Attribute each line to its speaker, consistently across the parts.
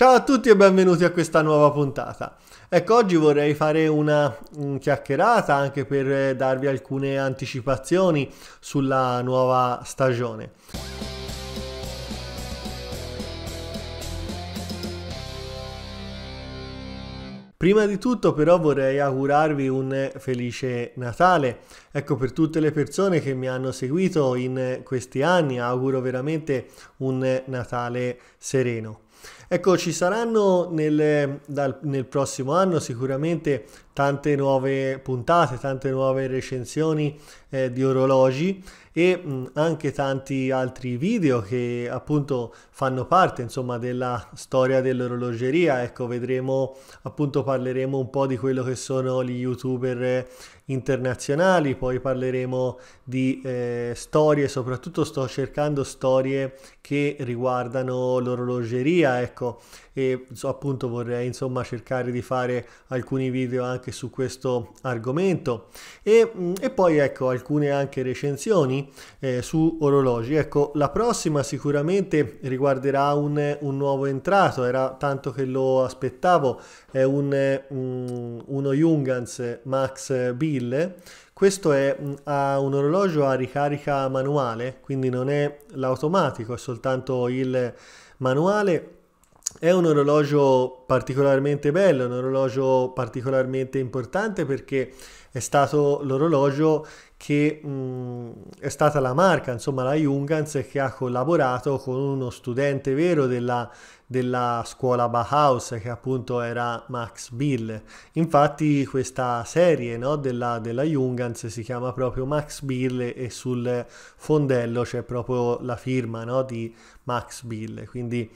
Speaker 1: Ciao a tutti e benvenuti a questa nuova puntata. Ecco, oggi vorrei fare una mm, chiacchierata anche per eh, darvi alcune anticipazioni sulla nuova stagione. Prima di tutto però vorrei augurarvi un felice Natale. Ecco, per tutte le persone che mi hanno seguito in questi anni auguro veramente un Natale sereno. Ecco, ci saranno nel, dal, nel prossimo anno sicuramente tante nuove puntate, tante nuove recensioni eh, di orologi e mh, mm, anche tanti altri video che appunto fanno parte insomma della storia dell'orologeria. Ecco, vedremo appunto parleremo un po' di quello che sono gli youtuber internazionali, poi parleremo di eh, storie, soprattutto sto cercando storie che riguardano l'orologeria, ecco, e so, appunto vorrei insomma cercare di fare alcuni video anche anche su questo argomento e, mm, e poi ecco alcune anche recensioni eh, su orologi ecco la prossima sicuramente riguarderà un, un, nuovo entrato era tanto che lo aspettavo è un, un, mm, uno Jungans Max Bill questo è mm, ha un orologio a ricarica manuale quindi non è l'automatico è soltanto il manuale è un orologio particolarmente bello, un orologio particolarmente importante perché è stato l'orologio che mh, è stata la marca, insomma la Jungans, che ha collaborato con uno studente vero della, della scuola Bauhaus, che appunto era Max Bill. Infatti questa serie no, della, della Jungans si chiama proprio Max Bill e sul fondello c'è proprio la firma no, di Max Bill. Quindi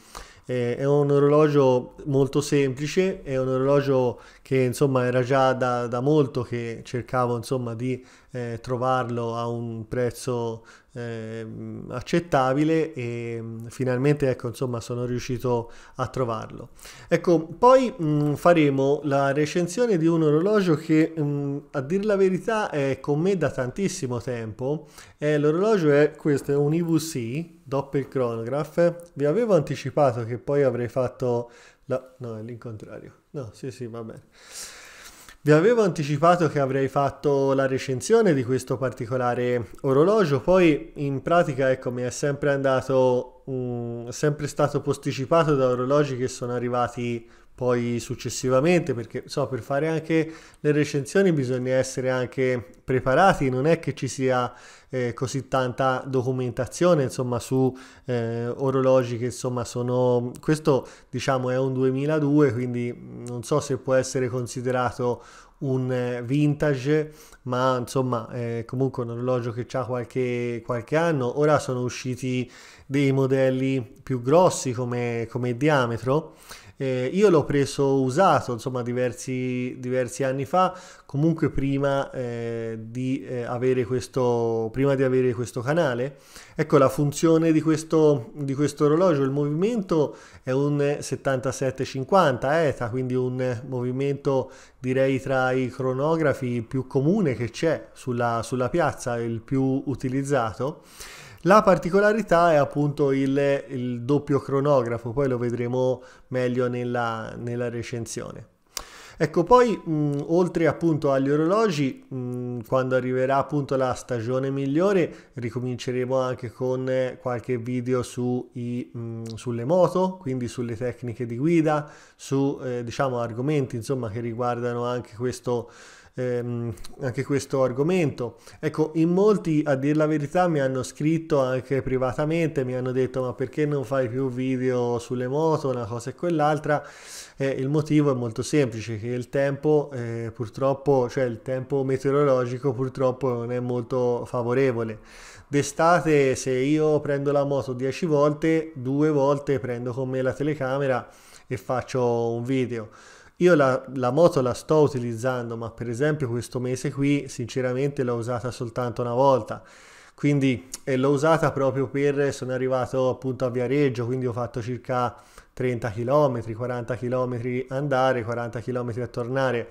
Speaker 1: eh, è un orologio molto semplice, è un orologio che insomma era già da, da molto che cercavo insomma di eh, trovarlo a un prezzo eh, accettabile e mm, finalmente ecco insomma sono riuscito a trovarlo ecco poi mh, mm, faremo la recensione di un orologio che mh, mm, a dir la verità è con me da tantissimo tempo eh, l'orologio è questo è un IVC doppio chronograph vi avevo anticipato che poi avrei fatto la... no è l'incontrario no sì sì va bene vi avevo anticipato che avrei fatto la recensione di questo particolare orologio, poi in pratica ecco, mi è sempre andato, um, sempre stato posticipato da orologi che sono arrivati poi successivamente, perché so, per fare anche le recensioni bisogna essere anche preparati, non è che ci sia eh, così tanta documentazione insomma, su eh, orologi che insomma, sono... Questo diciamo è un 2002, quindi non so se può essere considerato un eh, vintage, ma insomma è eh, comunque un orologio che ha qualche, qualche anno. Ora sono usciti dei modelli più grossi come, come diametro eh, io l'ho preso usato, insomma, diversi, diversi anni fa, comunque prima, eh, di, eh, avere questo, prima di avere questo canale. Ecco, la funzione di questo, di questo orologio, il movimento è un 7750 ETA, quindi un movimento direi tra i cronografi più comune che c'è sulla, sulla piazza, il più utilizzato. La particolarità è appunto il, il doppio cronografo, poi lo vedremo meglio nella, nella recensione. Ecco, poi mh, oltre appunto agli orologi, mh, quando arriverà appunto la stagione migliore, ricominceremo anche con qualche video su i, mh, sulle moto, quindi sulle tecniche di guida, su eh, diciamo argomenti insomma che riguardano anche questo ehm, anche questo argomento. Ecco, in molti a dir la verità mi hanno scritto anche privatamente, mi hanno detto ma perché non fai più video sulle moto, una cosa e quell'altra. Eh, il motivo è molto semplice, che il tempo eh, purtroppo, cioè il tempo meteorologico purtroppo non è molto favorevole. D'estate se io prendo la moto 10 volte, due volte prendo con me la telecamera e faccio un video io la, la, moto la sto utilizzando, ma per esempio questo mese qui sinceramente l'ho usata soltanto una volta. Quindi eh, l'ho usata proprio per, sono arrivato appunto a Viareggio, quindi ho fatto circa 30 km, 40 km andare, 40 km a tornare.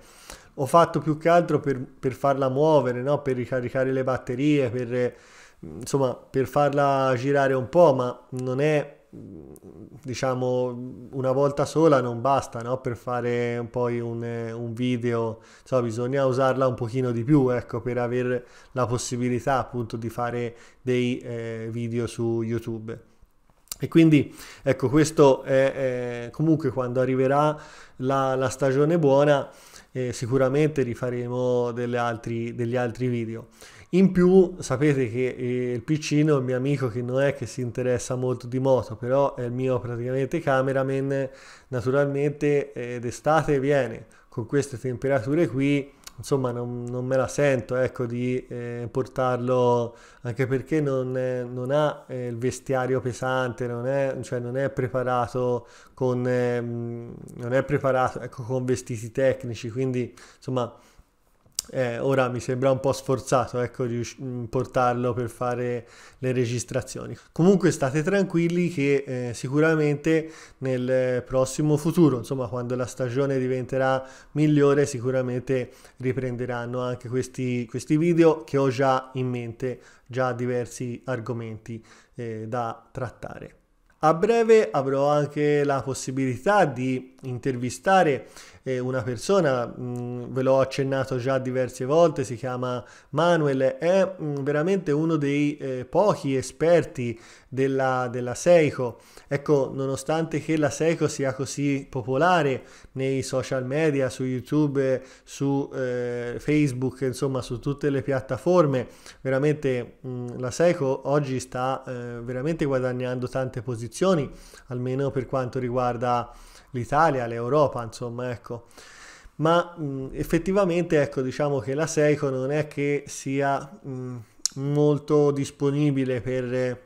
Speaker 1: Ho fatto più che altro per, per farla muovere, no? per ricaricare le batterie, per, insomma, per farla girare un po', ma non è diciamo una volta sola non basta no? per fare poi un, un video insomma, bisogna usarla un pochino di più ecco, per avere la possibilità appunto di fare dei eh, video su youtube e quindi ecco questo è, è comunque quando arriverà la, la stagione buona eh, sicuramente rifaremo altri, degli altri video in più sapete che eh, il piccino, il mio amico che non è che si interessa molto di moto, però è il mio praticamente cameraman, naturalmente eh, d'estate viene con queste temperature qui, insomma non, non me la sento ecco, di eh, portarlo, anche perché non, è, non ha eh, il vestiario pesante, non è, cioè non è preparato, con, ehm, non è preparato ecco, con vestiti tecnici, quindi insomma eh, ora mi sembra un po' sforzato ecco, rius- mm, portarlo per fare le registrazioni. Comunque state tranquilli che eh, sicuramente nel prossimo futuro, insomma quando la stagione diventerà migliore, sicuramente riprenderanno anche questi, questi video che ho già in mente, già diversi argomenti eh, da trattare. A breve avrò anche la possibilità di intervistare eh, una persona, mh, mm, ve l'ho accennato già diverse volte, si chiama Manuel, è mh, mm, veramente uno dei eh, pochi esperti della, della Seiko. Ecco, nonostante che la Seiko sia così popolare nei social media, su YouTube, su eh, Facebook, insomma su tutte le piattaforme, veramente mh, mm, la Seiko oggi sta eh, veramente guadagnando tante posizioni, almeno per quanto riguarda l'Italia, l'Europa, insomma, ecco ecco. Ma mh, mm, effettivamente, ecco, diciamo che la Seiko non è che sia mh, mm, molto disponibile per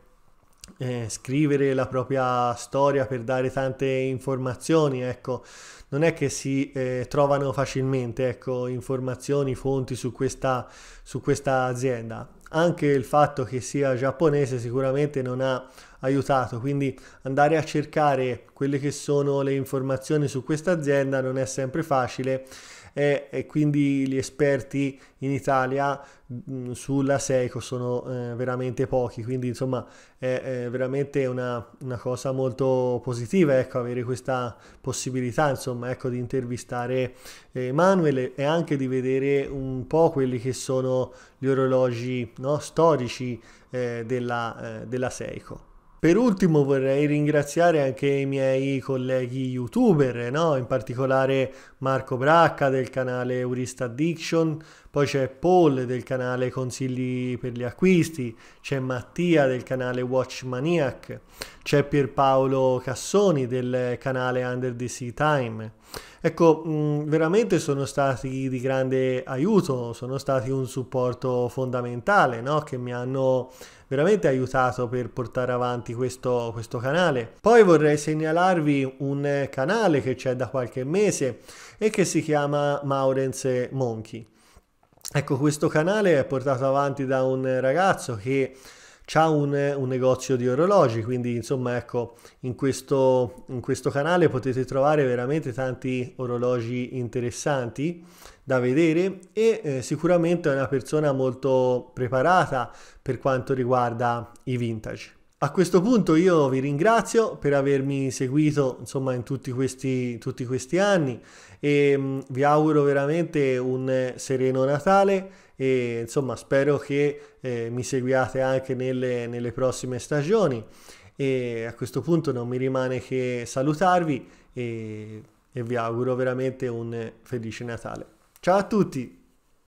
Speaker 1: eh, scrivere la propria storia, per dare tante informazioni, ecco. Non è che si eh, trovano facilmente, ecco, informazioni, fonti su questa, su questa azienda anche il fatto che sia giapponese sicuramente non ha aiutato, quindi andare a cercare quelle che sono le informazioni su questa azienda non è sempre facile e, e quindi gli esperti in Italia mh, mm, sulla Seiko sono eh, veramente pochi, quindi insomma è, è veramente una, una, cosa molto positiva ecco, avere questa possibilità insomma, ecco, di intervistare eh, Manuel e anche di vedere un po' quelli che sono gli orologi no, storici eh, della, eh, della Seiko. Per ultimo vorrei ringraziare anche i miei colleghi youtuber, no? in particolare Marco Bracca del canale Eurista Addiction, poi c'è Paul del canale Consigli per gli acquisti, c'è Mattia del canale Watch Maniac, c'è Pierpaolo Cassoni del canale Under the Sea Time Ecco, mm, veramente sono stati di grande aiuto, sono stati un supporto fondamentale, no? che mi hanno veramente aiutato per portare avanti questo, questo canale. Poi vorrei segnalarvi un canale che c'è da qualche mese e che si chiama Maurence Monkey. Ecco, questo canale è portato avanti da un ragazzo che c'ha un, un, negozio di orologi, quindi insomma ecco, in questo, in questo canale potete trovare veramente tanti orologi interessanti da vedere e eh, sicuramente è una persona molto preparata per quanto riguarda i vintage. A questo punto io vi ringrazio per avermi seguito insomma, in tutti questi, tutti questi anni e mm, vi auguro veramente un sereno Natale e insomma spero che eh, mi seguiate anche nelle, nelle prossime stagioni e a questo punto non mi rimane che salutarvi e, e vi auguro veramente un felice Natale. Ciao a tutti!